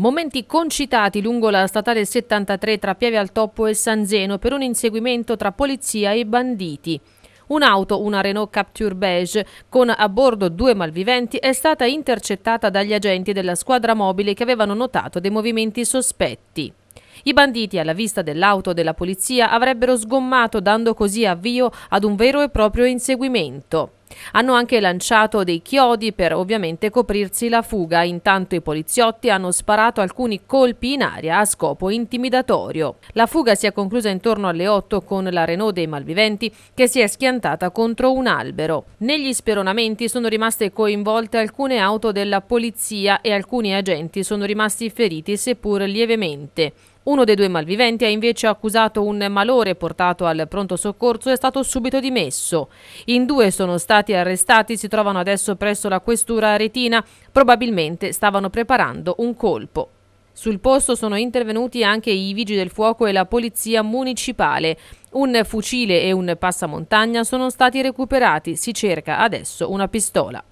Momenti concitati lungo la statale 73 tra Pieve Altoppo e San Zeno per un inseguimento tra polizia e banditi. Un'auto, una Renault Capture Beige, con a bordo due malviventi, è stata intercettata dagli agenti della squadra mobile che avevano notato dei movimenti sospetti. I banditi, alla vista dell'auto della polizia, avrebbero sgommato dando così avvio ad un vero e proprio inseguimento. Hanno anche lanciato dei chiodi per ovviamente coprirsi la fuga, intanto i poliziotti hanno sparato alcuni colpi in aria a scopo intimidatorio. La fuga si è conclusa intorno alle 8 con la Renault dei malviventi che si è schiantata contro un albero. Negli speronamenti sono rimaste coinvolte alcune auto della polizia e alcuni agenti sono rimasti feriti seppur lievemente. Uno dei due malviventi ha invece accusato un malore portato al pronto soccorso e è stato subito dimesso. In due sono stati arrestati, si trovano adesso presso la questura aretina, probabilmente stavano preparando un colpo. Sul posto sono intervenuti anche i vigili del fuoco e la polizia municipale. Un fucile e un passamontagna sono stati recuperati, si cerca adesso una pistola.